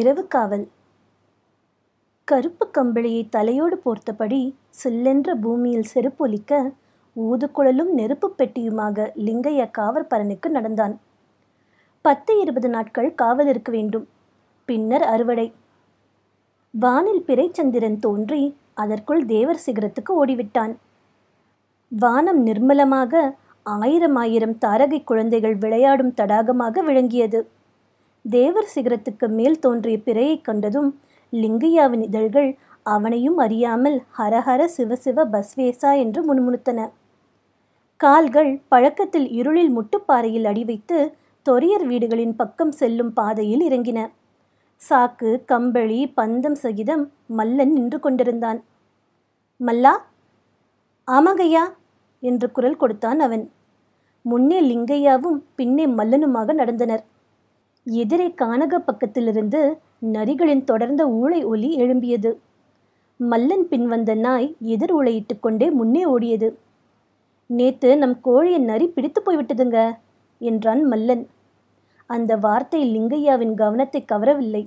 இரவு காவல் கருப்பு கம்பளியை தலையோடு போர்த்தபடி சில்லென்ற பூமியில் செருப்பொலிக்க ஊதுக்குழலும் நெருப்பு பெட்டியுமாக லிங்கைய காவற்பரனுக்கு நடந்தான் பத்து இருபது நாட்கள் காவல் இருக்க வேண்டும் பின்னர் அறுவடை வானில் பிறைச்சந்திரன் தோன்றி அதற்குள் தேவர் சிகரத்துக்கு ஓடிவிட்டான் வானம் நிர்மலமாக ஆயிரம் ஆயிரம் தாரகை குழந்தைகள் விளையாடும் தடாகமாக விளங்கியது தேவர் சிகரத்துக்கு மேல் தோன்றிய பிறையைக் கண்டதும் லிங்கையாவின் இதழ்கள் அவனையும் அறியாமல் ஹரஹர சிவசிவ பஸ்வேசா என்று முணுமுணுத்தன கால்கள் பழக்கத்தில் இருளில் முட்டுப்பாறையில் அடி வைத்து தொரியர் வீடுகளின் பக்கம் செல்லும் பாதையில் இறங்கின சாக்கு கம்பளி பந்தம் சகிதம் மல்லன் நின்று கொண்டிருந்தான் மல்லா ஆமாங்கய்யா என்று குரல் கொடுத்தான் அவன் முன்னே லிங்கையாவும் பின்னே மல்லனுமாக நடந்தனர் எதிரே கானக பக்கத்திலிருந்து நரிகளின் தொடர்ந்த ஊளை ஒலி எழும்பியது மல்லன் பின்வந்த நாய் எதிர் ஊளையிட்டு கொண்டே முன்னே ஓடியது நேத்து நம் கோழியை நரி பிடித்து போய்விட்டதுங்க என்றான் மல்லன் அந்த வார்த்தை லிங்கையாவின் கவனத்தை கவரவில்லை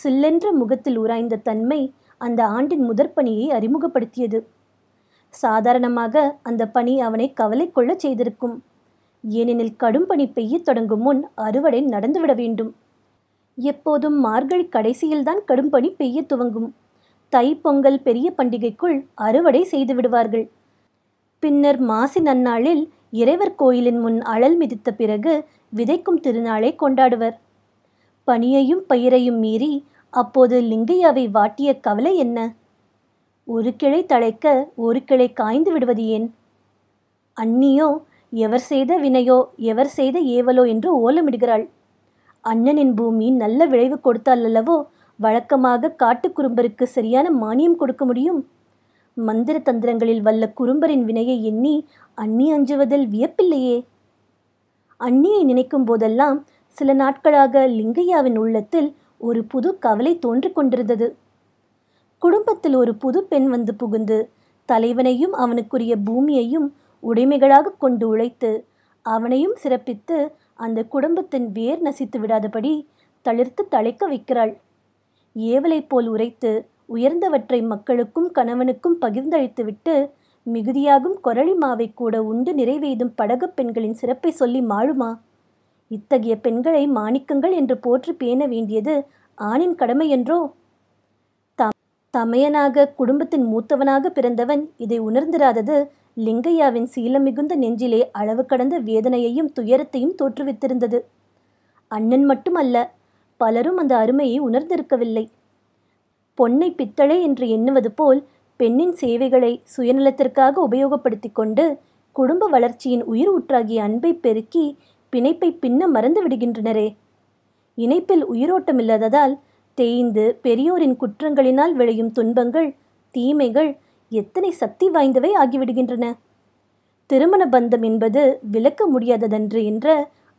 சில்லென்ற முகத்தில் உராய்ந்த தன்மை அந்த ஆண்டின் முதற் பணியை அறிமுகப்படுத்தியது சாதாரணமாக அந்த பணி அவனை கவலை கொள்ள செய்திருக்கும் ஏனெனில் கடும் பணி பெய்யத் தொடங்கும் முன் அறுவடை நடந்துவிட வேண்டும் எப்போதும் மார்கழி கடைசியில்தான் கடும் பணி பெய்ய துவங்கும் தை பொங்கல் பெரிய பண்டிகைக்குள் அறுவடை செய்து விடுவார்கள் பின்னர் மாசி நன்னாளில் இறைவர் கோயிலின் முன் அழல் மிதித்த பிறகு விதைக்கும் திருநாளை கொண்டாடுவர் பனியையும் பயிரையும் மீறி அப்போது லிங்கையாவை வாட்டிய கவலை என்ன ஒரு கிளை தழைக்க ஒரு கிளை காய்ந்து விடுவது ஏன் அன்னியோ எவர் செய்த வினையோ எவர் செய்த ஏவலோ என்று ஓலமிடுகிறாள் அண்ணனின் பூமி நல்ல விளைவு கொடுத்தால் அல்லவோ வழக்கமாக காட்டு குறும்பருக்கு சரியான மானியம் கொடுக்க முடியும் மந்திர தந்திரங்களில் வல்ல குறும்பரின் வினையை எண்ணி அண்ணி அஞ்சுவதில் வியப்பில்லையே அண்ணியை நினைக்கும் போதெல்லாம் சில நாட்களாக லிங்கையாவின் உள்ளத்தில் ஒரு புது கவலை தோன்றிக் கொண்டிருந்தது குடும்பத்தில் ஒரு புது பெண் வந்து புகுந்து தலைவனையும் அவனுக்குரிய பூமியையும் உடைமைகளாக கொண்டு உழைத்து அவனையும் சிறப்பித்து அந்த குடும்பத்தின் வேர் நசித்து விடாதபடி தளிர்த்து தழைக்க வைக்கிறாள் ஏவலை போல் உரைத்து உயர்ந்தவற்றை மக்களுக்கும் கணவனுக்கும் பகிர்ந்தளித்துவிட்டு மிகுதியாகும் கொரளி மாவை கூட உண்டு நிறைவேதும் படகு பெண்களின் சிறப்பை சொல்லி மாழுமா இத்தகைய பெண்களை மாணிக்கங்கள் என்று போற்றி பேண வேண்டியது ஆணின் கடமை என்றோ தமையனாக குடும்பத்தின் மூத்தவனாக பிறந்தவன் இதை உணர்ந்திராதது லிங்கையாவின் சீலம் மிகுந்த நெஞ்சிலே அளவு கடந்த வேதனையையும் துயரத்தையும் தோற்றுவித்திருந்தது அண்ணன் மட்டுமல்ல பலரும் அந்த அருமையை உணர்ந்திருக்கவில்லை பொன்னை பித்தளை என்று எண்ணுவது போல் பெண்ணின் சேவைகளை சுயநலத்திற்காக உபயோகப்படுத்தி கொண்டு குடும்ப வளர்ச்சியின் உயிர் ஊற்றாகிய அன்பை பெருக்கி பிணைப்பை பின்ன மறந்து விடுகின்றனரே இணைப்பில் உயிரோட்டமில்லாததால் தேய்ந்து பெரியோரின் குற்றங்களினால் விளையும் துன்பங்கள் தீமைகள் எத்தனை சக்தி வாய்ந்தவை ஆகிவிடுகின்றன திருமண பந்தம் என்பது விளக்க முடியாததன்று என்ற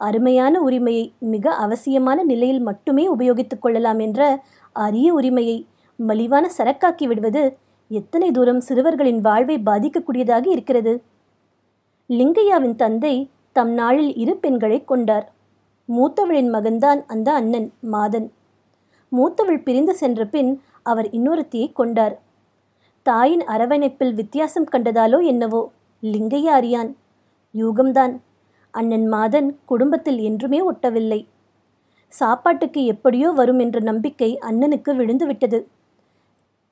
அருமையான உரிமையை மிக அவசியமான நிலையில் மட்டுமே உபயோகித்துக் கொள்ளலாம் என்ற அரிய உரிமையை மலிவான சரக்காக்கி விடுவது எத்தனை தூரம் சிறுவர்களின் வாழ்வை பாதிக்கக்கூடியதாக இருக்கிறது லிங்கையாவின் தந்தை தம் நாளில் இரு பெண்களை கொண்டார் மூத்தவளின் மகன்தான் அந்த அண்ணன் மாதன் மூத்தவள் பிரிந்து சென்ற பின் அவர் இன்னொருத்தியை கொண்டார் தாயின் அரவணைப்பில் வித்தியாசம் கண்டதாலோ என்னவோ லிங்கைய அறியான் யூகம்தான் அண்ணன் மாதன் குடும்பத்தில் என்றுமே ஒட்டவில்லை சாப்பாட்டுக்கு எப்படியோ வரும் என்ற நம்பிக்கை அண்ணனுக்கு விழுந்துவிட்டது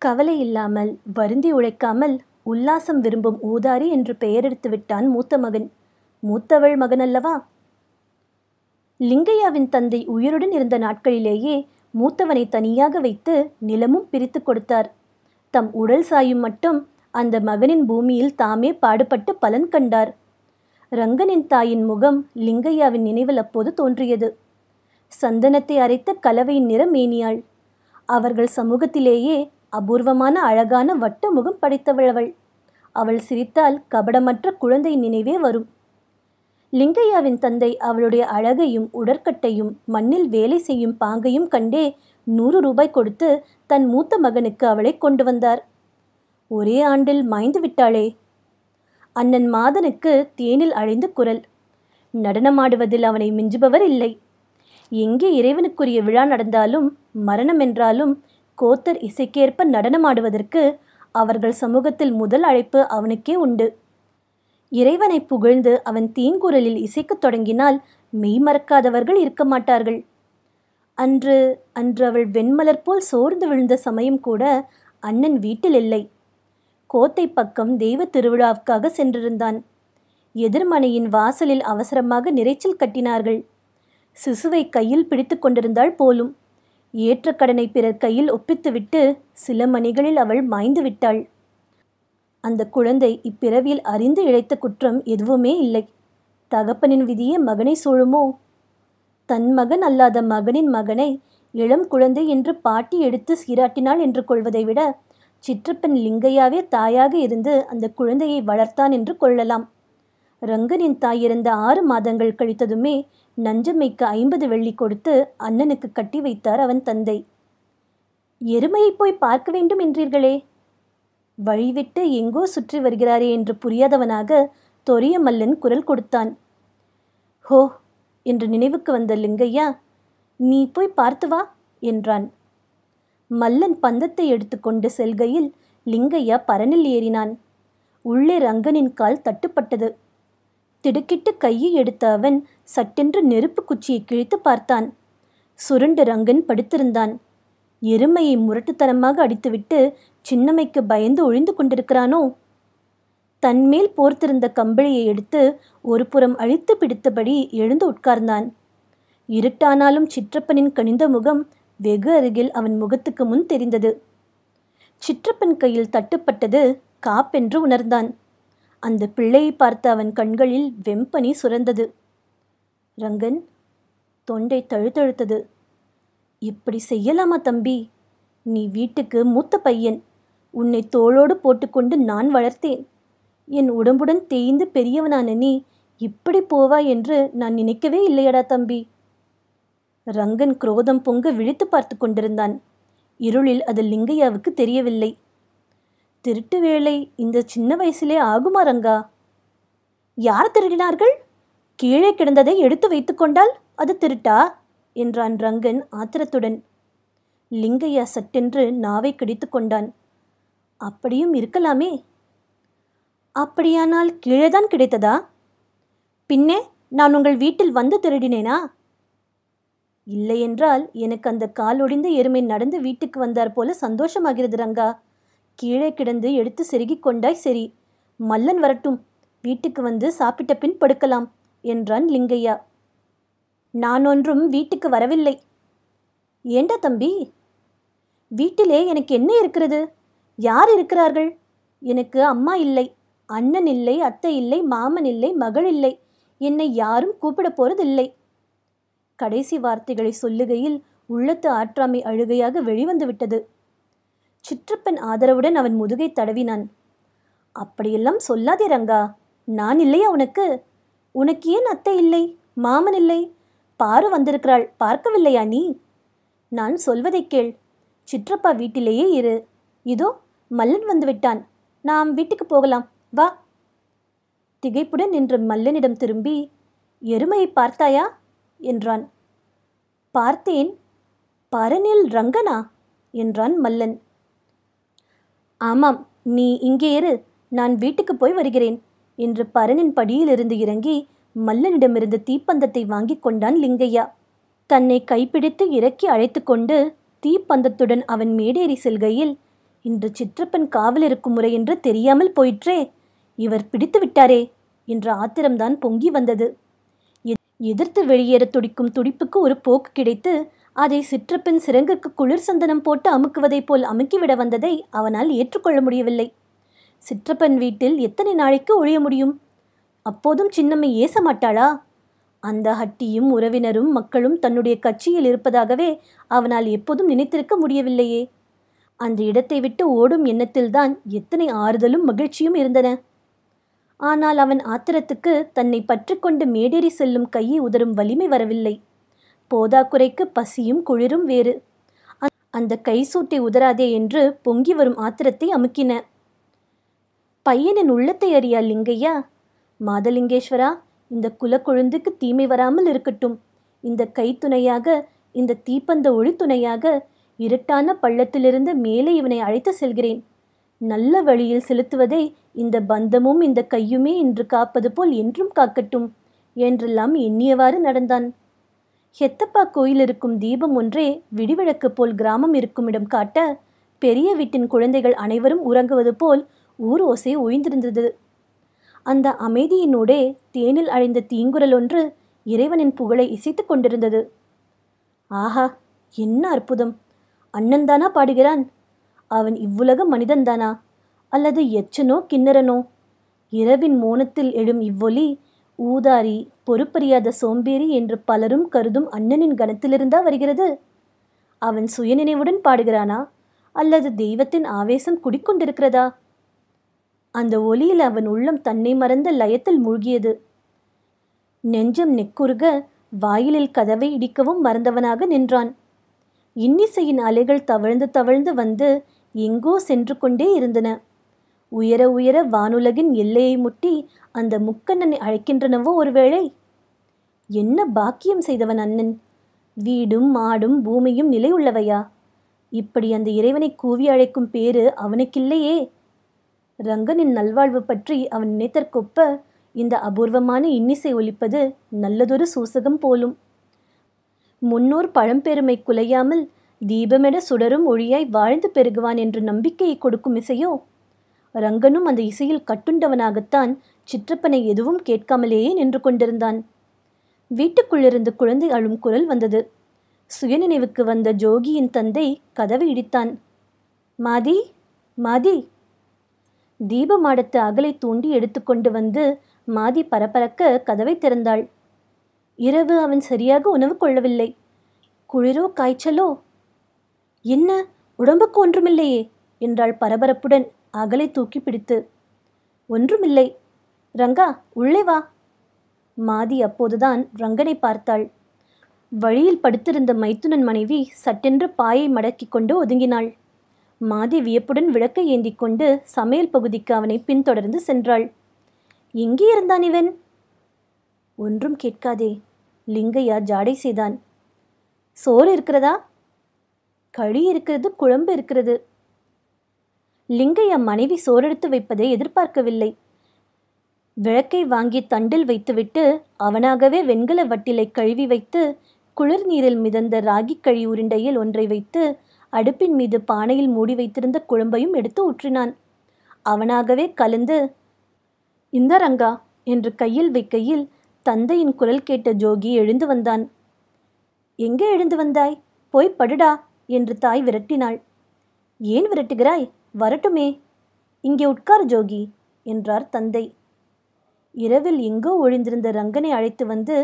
கவலை இல்லாமல் வருந்தி உழைக்காமல் உல்லாசம் விரும்பும் ஊதாரி என்று பெயரெடுத்து விட்டான் மூத்த மகன் மூத்தவள் மகன் அல்லவா லிங்கையாவின் தந்தை உயிருடன் இருந்த நாட்களிலேயே மூத்தவனை தனியாக வைத்து நிலமும் பிரித்து கொடுத்தார் தம் உடல் சாயும் மட்டும் அந்த மகனின் பூமியில் தாமே பாடுபட்டு பலன் கண்டார் ரங்கனின் தாயின் முகம் லிங்கையாவின் நினைவில் அப்போது தோன்றியது சந்தனத்தை அரைத்த கலவையின் நிற மேனியாள் அவர்கள் சமூகத்திலேயே அபூர்வமான அழகான வட்ட முகம் படைத்தவளவள் அவள் சிரித்தால் கபடமற்ற குழந்தை நினைவே வரும் லிங்கையாவின் தந்தை அவளுடைய அழகையும் உடற்கட்டையும் மண்ணில் வேலை செய்யும் பாங்கையும் கண்டே நூறு ரூபாய் கொடுத்து தன் மூத்த மகனுக்கு அவளை கொண்டு வந்தார் ஒரே ஆண்டில் மாய்ந்து விட்டாளே அண்ணன் மாதனுக்கு தேனில் அழிந்து குரல் நடனமாடுவதில் அவனை மிஞ்சுபவர் இல்லை எங்கே இறைவனுக்குரிய விழா நடந்தாலும் மரணம் என்றாலும் கோத்தர் இசைக்கேற்ப நடனமாடுவதற்கு அவர்கள் சமூகத்தில் முதல் அழைப்பு அவனுக்கே உண்டு இறைவனை புகழ்ந்து அவன் தீங்குரலில் இசைக்கத் தொடங்கினால் மெய்மறக்காதவர்கள் இருக்க மாட்டார்கள் அன்று அன்று அவள் வெண்மலர் போல் சோர்ந்து விழுந்த சமயம் கூட அண்ணன் வீட்டில் இல்லை கோத்தை பக்கம் தெய்வ திருவிழாவுக்காக சென்றிருந்தான் எதிர்மனையின் வாசலில் அவசரமாக நிறைச்சல் கட்டினார்கள் சிசுவை கையில் பிடித்து கொண்டிருந்தாள் போலும் ஏற்ற கடனை பிறர் கையில் ஒப்பித்துவிட்டு சில மணிகளில் அவள் மாய்ந்து விட்டாள் அந்த குழந்தை இப்பிறவியில் அறிந்து இழைத்த குற்றம் எதுவுமே இல்லை தகப்பனின் விதியே மகனை சூழுமோ தன் மகன் அல்லாத மகனின் மகனை இளம் குழந்தை என்று பாட்டி எடுத்து சீராட்டினாள் என்று கொள்வதை விட சிற்றப்பன் லிங்கையாவே தாயாக இருந்து அந்த குழந்தையை வளர்த்தான் என்று கொள்ளலாம் ரங்கனின் தாய் இருந்த ஆறு மாதங்கள் கழித்ததுமே நஞ்சம்மைக்கு ஐம்பது வெள்ளி கொடுத்து அண்ணனுக்கு கட்டி வைத்தார் அவன் தந்தை எருமையை போய் பார்க்க வேண்டும் என்றீர்களே வழிவிட்டு எங்கோ சுற்றி வருகிறாரே என்று புரியாதவனாக தொரியமல்லன் குரல் கொடுத்தான் ஹோ என்று நினைவுக்கு வந்த லிங்கையா நீ போய் பார்த்து வா என்றான் மல்லன் பந்தத்தை எடுத்துக்கொண்டு செல்கையில் லிங்கையா பரனில் ஏறினான் உள்ளே ரங்கனின் கால் தட்டுப்பட்டது திடுக்கிட்டு கையை எடுத்த அவன் சட்டென்று நெருப்பு குச்சியை கிழித்து பார்த்தான் சுருண்டு ரங்கன் படுத்திருந்தான் எருமையை முரட்டுத்தனமாக அடித்துவிட்டு சின்னமைக்கு பயந்து ஒழிந்து கொண்டிருக்கிறானோ தன்மேல் போர்த்திருந்த கம்பளியை எடுத்து ஒரு புறம் அழித்து பிடித்தபடி எழுந்து உட்கார்ந்தான் இருட்டானாலும் சிற்றப்பனின் கனிந்த முகம் வெகு அருகில் அவன் முகத்துக்கு முன் தெரிந்தது சிற்றப்பன் கையில் தட்டுப்பட்டது காப்பென்று உணர்ந்தான் அந்த பிள்ளையை பார்த்த அவன் கண்களில் வெம்பனி சுரந்தது ரங்கன் தொண்டை தழுத்தழுத்தது இப்படி செய்யலாமா தம்பி நீ வீட்டுக்கு மூத்த பையன் உன்னை தோளோடு போட்டுக்கொண்டு நான் வளர்த்தேன் என் உடம்புடன் தேய்ந்து பெரியவனான நீ இப்படி போவா என்று நான் நினைக்கவே இல்லையடா தம்பி ரங்கன் குரோதம் பொங்க விழித்து பார்த்து கொண்டிருந்தான் இருளில் அது லிங்கையாவுக்கு தெரியவில்லை திருட்டு வேலை இந்த சின்ன வயசிலே ஆகுமா ரங்கா யார் திருடினார்கள் கீழே கிடந்ததை எடுத்து வைத்துக்கொண்டால் அது திருட்டா என்றான் ரங்கன் ஆத்திரத்துடன் லிங்கையா சட்டென்று நாவை கடித்து கொண்டான் அப்படியும் இருக்கலாமே அப்படியானால் கீழே தான் கிடைத்ததா பின்னே நான் உங்கள் வீட்டில் வந்து திருடினேனா இல்லையென்றால் எனக்கு அந்த கால் ஒடிந்த எருமை நடந்து வீட்டுக்கு வந்தார் போல சந்தோஷமாகிறது ரங்கா கீழே கிடந்து எடுத்து செருகி கொண்டாய் சரி மல்லன் வரட்டும் வீட்டுக்கு வந்து சாப்பிட்ட பின் படுக்கலாம் என்றான் லிங்கையா நான் ஒன்றும் வீட்டுக்கு வரவில்லை ஏண்டா தம்பி வீட்டிலே எனக்கு என்ன இருக்கிறது யார் இருக்கிறார்கள் எனக்கு அம்மா இல்லை அண்ணன் இல்லை அத்தை இல்லை மாமன் இல்லை மகள் இல்லை என்னை யாரும் கூப்பிட போறதில்லை கடைசி வார்த்தைகளை சொல்லுகையில் உள்ளத்து ஆற்றாமை அழுகையாக வெளிவந்து விட்டது சிற்றப்பன் ஆதரவுடன் அவன் முதுகை தடவினான் அப்படியெல்லாம் சொல்லாதே ரங்கா நான் இல்லையா உனக்கு உனக்கு ஏன் அத்தை இல்லை மாமன் இல்லை பாரு வந்திருக்கிறாள் பார்க்கவில்லையா நீ நான் சொல்வதை கேள் சிற்றப்பா வீட்டிலேயே இரு இதோ மல்லன் வந்துவிட்டான் நாம் வீட்டுக்கு போகலாம் வா திகைப்புடன் நின்ற மல்லனிடம் திரும்பி எருமையை பார்த்தாயா என்றான் பார்த்தேன் பரனில் ரங்கனா என்றான் மல்லன் ஆமாம் நீ இங்கே இரு நான் வீட்டுக்கு போய் வருகிறேன் என்று பரனின் படியிலிருந்து இறங்கி மல்லனிடமிருந்து தீப்பந்தத்தை வாங்கி கொண்டான் லிங்கையா தன்னை கைப்பிடித்து இறக்கி அழைத்து கொண்டு தீப்பந்தத்துடன் அவன் மேடேறி செல்கையில் இன்று சிற்றப்பன் காவலிருக்கும் முறை என்று தெரியாமல் போயிற்றே இவர் பிடித்து விட்டாரே என்ற ஆத்திரம்தான் பொங்கி வந்தது எதிர்த்து வெளியேற துடிக்கும் துடிப்புக்கு ஒரு போக்கு கிடைத்து அதை சிற்றப்பின் சிறங்குக்கு குளிர் சந்தனம் போட்டு அமுக்குவதைப் போல் அமுக்கிவிட வந்ததை அவனால் ஏற்றுக்கொள்ள முடியவில்லை சிற்றப்பன் வீட்டில் எத்தனை நாளைக்கு ஒழிய முடியும் அப்போதும் சின்னம்மை ஏச மாட்டாளா அந்த ஹட்டியும் உறவினரும் மக்களும் தன்னுடைய கட்சியில் இருப்பதாகவே அவனால் எப்போதும் நினைத்திருக்க முடியவில்லையே அந்த இடத்தை விட்டு ஓடும் எண்ணத்தில்தான் எத்தனை ஆறுதலும் மகிழ்ச்சியும் இருந்தன ஆனால் அவன் ஆத்திரத்துக்கு தன்னை பற்றிக்கொண்டு மேடேறி செல்லும் கையை உதறும் வலிமை வரவில்லை போதாக்குறைக்கு பசியும் குளிரும் வேறு அந்த கை சூட்டை என்று பொங்கி வரும் ஆத்திரத்தை அமுக்கின பையனின் உள்ளத்தை அறியா லிங்கையா மாதலிங்கேஸ்வரா இந்த குலக்கொழுந்துக்கு தீமை வராமல் இருக்கட்டும் இந்த கைத்துணையாக இந்த தீப்பந்த ஒளி துணையாக இருட்டான பள்ளத்திலிருந்து மேலே இவனை அழைத்து செல்கிறேன் நல்ல வழியில் செலுத்துவதை இந்த பந்தமும் இந்த கையுமே இன்று காப்பது போல் என்றும் காக்கட்டும் என்றெல்லாம் எண்ணியவாறு நடந்தான் ஹெத்தப்பா கோயில் இருக்கும் தீபம் ஒன்றே விடிவிளக்கு போல் கிராமம் இருக்குமிடம் காட்ட பெரிய வீட்டின் குழந்தைகள் அனைவரும் உறங்குவது போல் ஊர் ஓசை ஒய்ந்திருந்தது அந்த அமைதியினூடே தேனில் அழைந்த தீங்குரல் ஒன்று இறைவனின் புகழை இசைத்து கொண்டிருந்தது ஆஹா என்ன அற்புதம் அண்ணன்தானா பாடுகிறான் அவன் இவ்வுலக மனிதன்தானா அல்லது எச்சனோ கிண்ணறனோ இரவின் மோனத்தில் எழும் இவ்வொலி ஊதாரி பொறுப்பறியாத சோம்பேறி என்று பலரும் கருதும் அண்ணனின் கணத்திலிருந்தா வருகிறது அவன் சுயநினைவுடன் பாடுகிறானா அல்லது தெய்வத்தின் ஆவேசம் குடிக்கொண்டிருக்கிறதா அந்த ஒலியில் அவன் உள்ளம் தன்னை மறந்த லயத்தில் மூழ்கியது நெஞ்சம் நெக்குறுக வாயிலில் கதவை இடிக்கவும் மறந்தவனாக நின்றான் இன்னிசையின் அலைகள் தவழ்ந்து தவழ்ந்து வந்து எங்கோ சென்று கொண்டே இருந்தன உயர உயர வானுலகின் எல்லையை முட்டி அந்த முக்கண்ணனை அழைக்கின்றனவோ ஒருவேளை என்ன பாக்கியம் செய்தவன் அண்ணன் வீடும் மாடும் பூமியும் நிலை உள்ளவையா இப்படி அந்த இறைவனை கூவி அழைக்கும் பேரு அவனுக்கில்லையே ரங்கனின் நல்வாழ்வு பற்றி அவன் நினைத்தற்கொப்ப இந்த அபூர்வமான இன்னிசை ஒலிப்பது நல்லதொரு சூசகம் போலும் முன்னோர் பழம்பெருமை குலையாமல் தீபமெட சுடரும் ஒளியாய் வாழ்ந்து பெருகுவான் என்ற நம்பிக்கையை கொடுக்கும் இசையோ ரங்கனும் அந்த இசையில் கட்டுண்டவனாகத்தான் சிற்றப்பனை எதுவும் கேட்காமலேயே நின்று கொண்டிருந்தான் வீட்டுக்குள்ளிருந்து குழந்தை அழும் குரல் வந்தது சுயநினைவுக்கு வந்த ஜோகியின் தந்தை கதவை இடித்தான் மாதி மாதி தீப மாடத்து அகலை தூண்டி எடுத்துக்கொண்டு வந்து மாதி பரபரக்க கதவை திறந்தாள் இரவு அவன் சரியாக உணவு கொள்ளவில்லை குளிரோ காய்ச்சலோ என்ன உடம்புக்கு ஒன்றுமில்லையே என்றாள் பரபரப்புடன் அகலை தூக்கி பிடித்து ஒன்றுமில்லை ரங்கா உள்ளே வா மாதி அப்போதுதான் ரங்கனை பார்த்தாள் வழியில் படுத்திருந்த மைத்துனன் மனைவி சட்டென்று பாயை மடக்கி கொண்டு ஒதுங்கினாள் மாதி வியப்புடன் விளக்கை ஏந்தி கொண்டு சமையல் பகுதிக்கு அவனை பின்தொடர்ந்து சென்றாள் எங்கே இருந்தான் இவன் ஒன்றும் கேட்காதே லிங்கையா ஜாடை செய்தான் சோறு இருக்கிறதா களி இருக்கிறது குழம்பு இருக்கிறது லிங்கையா மனைவி சோறெடுத்து வைப்பதை எதிர்பார்க்கவில்லை விளக்கை வாங்கி தண்டில் வைத்துவிட்டு அவனாகவே வெண்கல வட்டிலை கழுவி வைத்து குளிர் நீரில் மிதந்த ராகி கழி உருண்டையில் ஒன்றை வைத்து அடுப்பின் மீது பானையில் மூடி வைத்திருந்த குழம்பையும் எடுத்து ஊற்றினான் அவனாகவே கலந்து இந்த ரங்கா என்று கையில் வைக்கையில் தந்தையின் குரல் கேட்ட ஜோகி எழுந்து வந்தான் எங்கே எழுந்து வந்தாய் போய் படுடா என்று தாய் விரட்டினாள் ஏன் விரட்டுகிறாய் வரட்டுமே இங்கே உட்கார் ஜோகி என்றார் தந்தை இரவில் எங்கோ ஒழிந்திருந்த ரங்கனை அழைத்து வந்து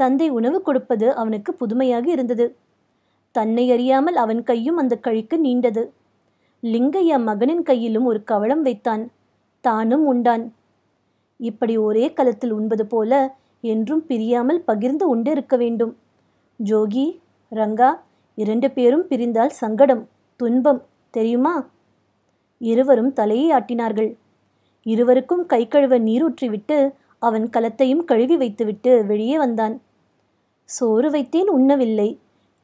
தந்தை உணவு கொடுப்பது அவனுக்கு புதுமையாக இருந்தது தன்னை அறியாமல் அவன் கையும் அந்த கழிக்கு நீண்டது லிங்கையா மகனின் கையிலும் ஒரு கவளம் வைத்தான் தானும் உண்டான் இப்படி ஒரே கலத்தில் உண்பது போல என்றும் பிரியாமல் பகிர்ந்து உண்டு இருக்க வேண்டும் ஜோகி ரங்கா இரண்டு பேரும் பிரிந்தால் சங்கடம் துன்பம் தெரியுமா இருவரும் தலையை ஆட்டினார்கள் இருவருக்கும் கை கழுவ நீரூற்றிவிட்டு அவன் கலத்தையும் கழுவி வைத்துவிட்டு வெளியே வந்தான் சோறு வைத்தேன் உண்ணவில்லை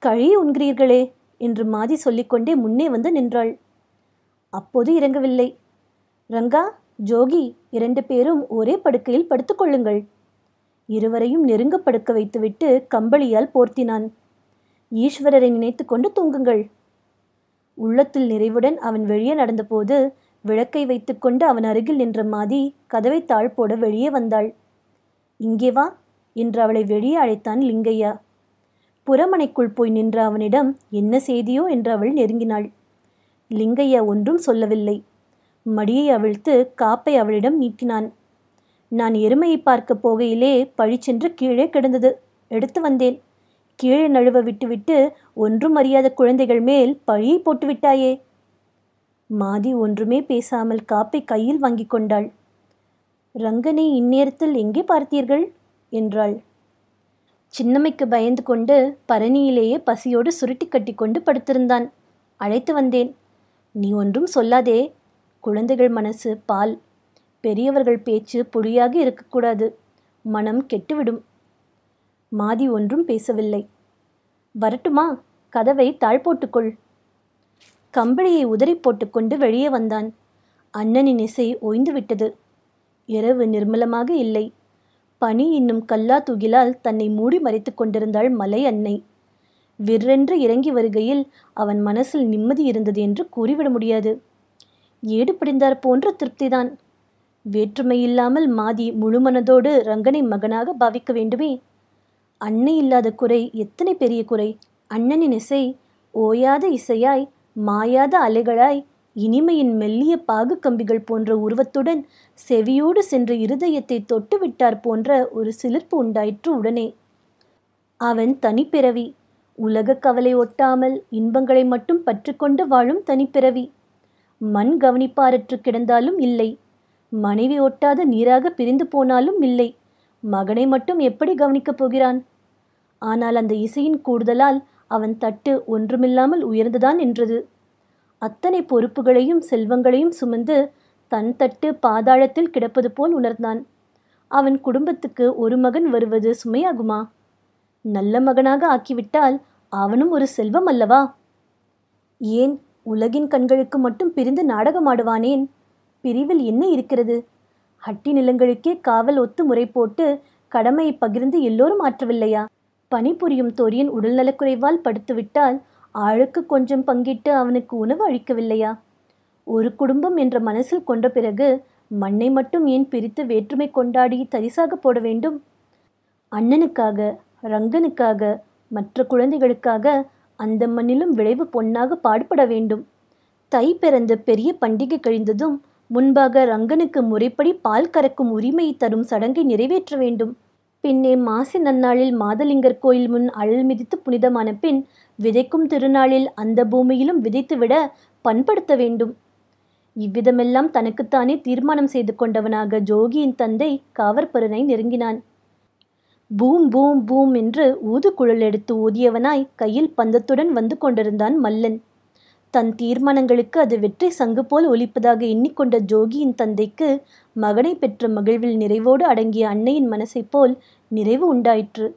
கழி உண்கிறீர்களே என்று மாதி சொல்லிக்கொண்டே முன்னே வந்து நின்றாள் அப்போது இறங்கவில்லை ரங்கா ஜோகி இரண்டு பேரும் ஒரே படுக்கையில் படுத்துக்கொள்ளுங்கள் இருவரையும் நெருங்க படுக்க வைத்துவிட்டு கம்பளியால் போர்த்தினான் ஈஸ்வரரை நினைத்து கொண்டு தூங்குங்கள் உள்ளத்தில் நிறைவுடன் அவன் வெளியே நடந்தபோது விளக்கை வைத்துக்கொண்டு அவன் அருகில் நின்ற மாதி கதவை தாழ் போட வெளியே வந்தாள் இங்கே வா என்று அவளை வெளியே அழைத்தான் லிங்கையா புறமனைக்குள் போய் நின்ற அவனிடம் என்ன செய்தியோ என்று அவள் நெருங்கினாள் லிங்கையா ஒன்றும் சொல்லவில்லை மடியை அவிழ்த்து காப்பை அவளிடம் நீக்கினான் நான் எருமையை பார்க்க போகையிலே பழிச்சென்று கீழே கிடந்தது எடுத்து வந்தேன் கீழே நழுவ விட்டுவிட்டு ஒன்றும் அறியாத குழந்தைகள் மேல் பழியை போட்டுவிட்டாயே மாதி ஒன்றுமே பேசாமல் காப்பை கையில் வாங்கி கொண்டாள் ரங்கனை இந்நேரத்தில் எங்கே பார்த்தீர்கள் என்றாள் சின்னம்மைக்கு பயந்து கொண்டு பரணியிலேயே பசியோடு சுருட்டி கட்டி கொண்டு படுத்திருந்தான் அழைத்து வந்தேன் நீ ஒன்றும் சொல்லாதே குழந்தைகள் மனசு பால் பெரியவர்கள் பேச்சு புளியாக இருக்கக்கூடாது மனம் கெட்டுவிடும் மாதி ஒன்றும் பேசவில்லை வரட்டுமா கதவை தாழ் போட்டுக்கொள் கம்பளியை உதறி போட்டுக்கொண்டு வெளியே வந்தான் அண்ணனின் இசை ஓய்ந்து விட்டது இரவு நிர்மலமாக இல்லை பனி இன்னும் கல்லா தூகிலால் தன்னை மூடி மறைத்து கொண்டிருந்தாள் மலை அன்னை விற்றென்று இறங்கி வருகையில் அவன் மனசில் நிம்மதி இருந்தது என்று கூறிவிட முடியாது ஏடு போன்ற திருப்திதான் வேற்றுமை இல்லாமல் மாதி முழுமனதோடு ரங்கனை மகனாக பாவிக்க வேண்டுமே அன்னை இல்லாத குறை எத்தனை பெரிய குறை அண்ணனின் இசை ஓயாத இசையாய் மாயாத அலைகளாய் இனிமையின் மெல்லிய பாகு கம்பிகள் போன்ற உருவத்துடன் செவியோடு சென்ற இருதயத்தை தொட்டுவிட்டார் போன்ற ஒரு சிலிர்ப்பு உண்டாயிற்று உடனே அவன் தனிப்பிறவி உலக கவலை ஒட்டாமல் இன்பங்களை மட்டும் பற்றுக்கொண்டு வாழும் தனிப்பிறவி மண் கவனிப்பாரற்று கிடந்தாலும் இல்லை மனைவி ஒட்டாத நீராக பிரிந்து போனாலும் இல்லை மகனை மட்டும் எப்படி கவனிக்கப் போகிறான் ஆனால் அந்த இசையின் கூடுதலால் அவன் தட்டு ஒன்றுமில்லாமல் உயர்ந்துதான் நின்றது அத்தனை பொறுப்புகளையும் செல்வங்களையும் சுமந்து தன் தட்டு பாதாளத்தில் கிடப்பது போல் உணர்ந்தான் அவன் குடும்பத்துக்கு ஒரு மகன் வருவது சுமையாகுமா நல்ல மகனாக ஆக்கிவிட்டால் அவனும் ஒரு செல்வம் அல்லவா ஏன் உலகின் கண்களுக்கு மட்டும் பிரிந்து நாடகமாடுவானேன் பிரிவில் என்ன இருக்கிறது ஹட்டி நிலங்களுக்கே காவல் ஒத்து முறை போட்டு கடமையை பகிர்ந்து எல்லோரும் ஆற்றவில்லையா பணிபுரியும் தோரியன் உடல்நலக்குறைவால் படுத்துவிட்டால் ஆளுக்கு கொஞ்சம் பங்கிட்டு அவனுக்கு உணவு அளிக்கவில்லையா ஒரு குடும்பம் என்ற மனசில் கொண்ட பிறகு மண்ணை மட்டும் ஏன் பிரித்து வேற்றுமை கொண்டாடி தரிசாக போட வேண்டும் அண்ணனுக்காக ரங்கனுக்காக மற்ற குழந்தைகளுக்காக அந்த மண்ணிலும் விளைவு பொன்னாக பாடுபட வேண்டும் தை பிறந்த பெரிய பண்டிகை கழிந்ததும் முன்பாக ரங்கனுக்கு முறைப்படி பால் கறக்கும் உரிமையை தரும் சடங்கை நிறைவேற்ற வேண்டும் பின்னே மாசி நன்னாளில் மாதலிங்கர் கோயில் முன் அழல் மிதித்து புனிதமான பின் விதைக்கும் திருநாளில் அந்த பூமியிலும் விதைத்துவிட பண்படுத்த வேண்டும் இவ்விதமெல்லாம் தனக்குத்தானே தீர்மானம் செய்து கொண்டவனாக ஜோகியின் தந்தை காவற்பருனை நெருங்கினான் பூம் பூம் பூம் என்று குழல் எடுத்து ஊதியவனாய் கையில் பந்தத்துடன் வந்து கொண்டிருந்தான் மல்லன் தன் தீர்மானங்களுக்கு அது வெற்றி சங்கு போல் ஒலிப்பதாக எண்ணிக்கொண்ட ஜோகியின் தந்தைக்கு மகனை பெற்ற மகிழ்வில் நிறைவோடு அடங்கிய அன்னையின் மனசைப் போல் நிறைவு உண்டாயிற்று